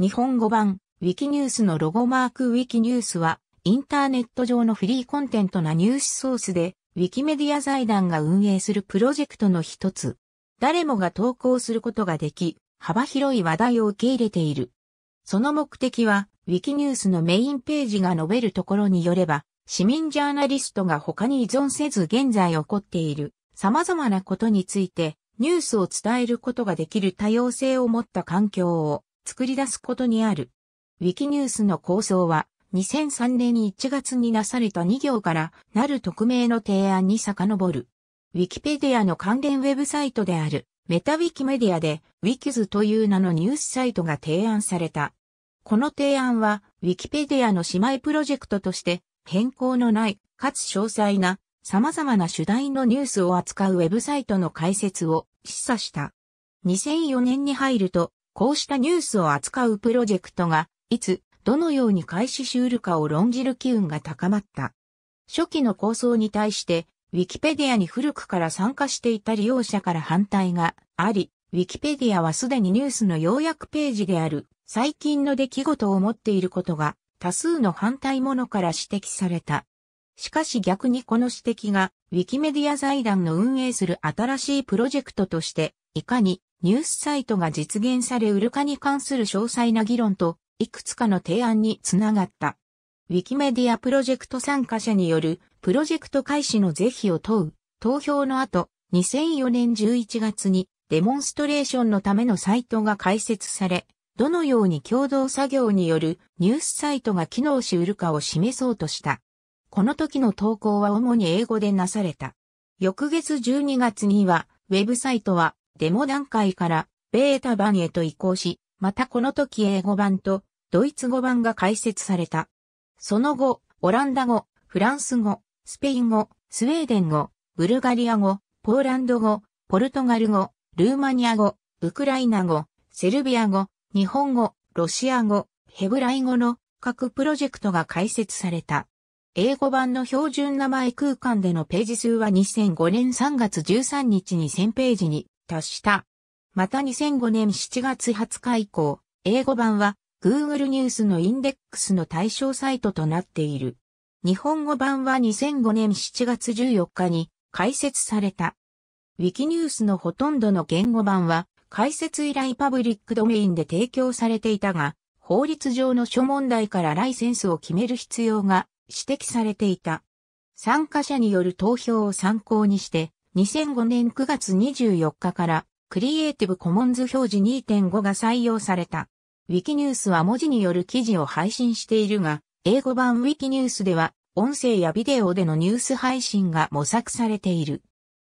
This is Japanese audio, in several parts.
日本語版、ウィキニュースのロゴマークウィキニュースは、インターネット上のフリーコンテントなニュースソースで、ウィキメディア財団が運営するプロジェクトの一つ。誰もが投稿することができ、幅広い話題を受け入れている。その目的は、ウィキニュースのメインページが述べるところによれば、市民ジャーナリストが他に依存せず現在起こっている様々なことについてニュースを伝えることができる多様性を持った環境を作り出すことにある。ウィキニュースの構想は、2003年1月になされた2行からなる匿名の提案に遡る。ウィキペディアの関連ウェブサイトであるメタウィキメディアでウィキズという名のニュースサイトが提案された。この提案はウィキペディアの姉妹プロジェクトとして変更のないかつ詳細な様々な主題のニュースを扱うウェブサイトの開設を示唆した。2004年に入るとこうしたニュースを扱うプロジェクトが、いつ、どのように開始しうるかを論じる機運が高まった。初期の構想に対して、ウィキペディアに古くから参加していた利用者から反対があり、ウィキペディアはすでにニュースの要約ページである最近の出来事を持っていることが多数の反対者から指摘された。しかし逆にこの指摘がウィキメディア財団の運営する新しいプロジェクトとしていかにニュースサイトが実現されウルカに関する詳細な議論と、いくつかの提案につながった。ウィキメディアプロジェクト参加者による、プロジェクト開始の是非を問う、投票の後、2004年11月に、デモンストレーションのためのサイトが開設され、どのように共同作業によるニュースサイトが機能しうるかを示そうとした。この時の投稿は主に英語でなされた。翌月12月には、ウェブサイトはデモ段階からベータ版へと移行し、またこの時英語版とドイツ語版が開設された。その後、オランダ語、フランス語、スペイン語、スウェーデン語、ブルガリア語、ポーランド語、ポルトガル語、ルーマニア語、ウクライナ語、セルビア語、日本語、ロシア語、ヘブライ語の各プロジェクトが開設された。英語版の標準名前空間でのページ数は2005年3月13日に1000ページに達した。また2005年7月20日以降、英語版は Google ニュースのインデックスの対象サイトとなっている。日本語版は2005年7月14日に開設された。Wiki ニュースのほとんどの言語版は開設以来パブリックドメインで提供されていたが、法律上の諸問題からライセンスを決める必要が指摘されていた。参加者による投票を参考にして、2005年9月24日からクリエイティブコモンズ表示2.5が採用された。ウィキニュースは文字による記事を配信しているが、英語版ウィキニュースでは音声やビデオでのニュース配信が模索されている。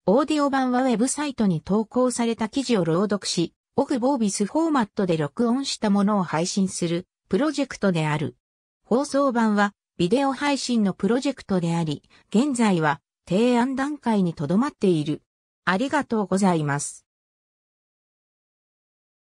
オーディオ版はウェブサイトに投稿された記事を朗読し、オフボービスフォーマットで録音したものを配信するプロジェクトである。放送版はビデオ配信のプロジェクトであり、現在は提案段階にとどまっている。ありがとうございます。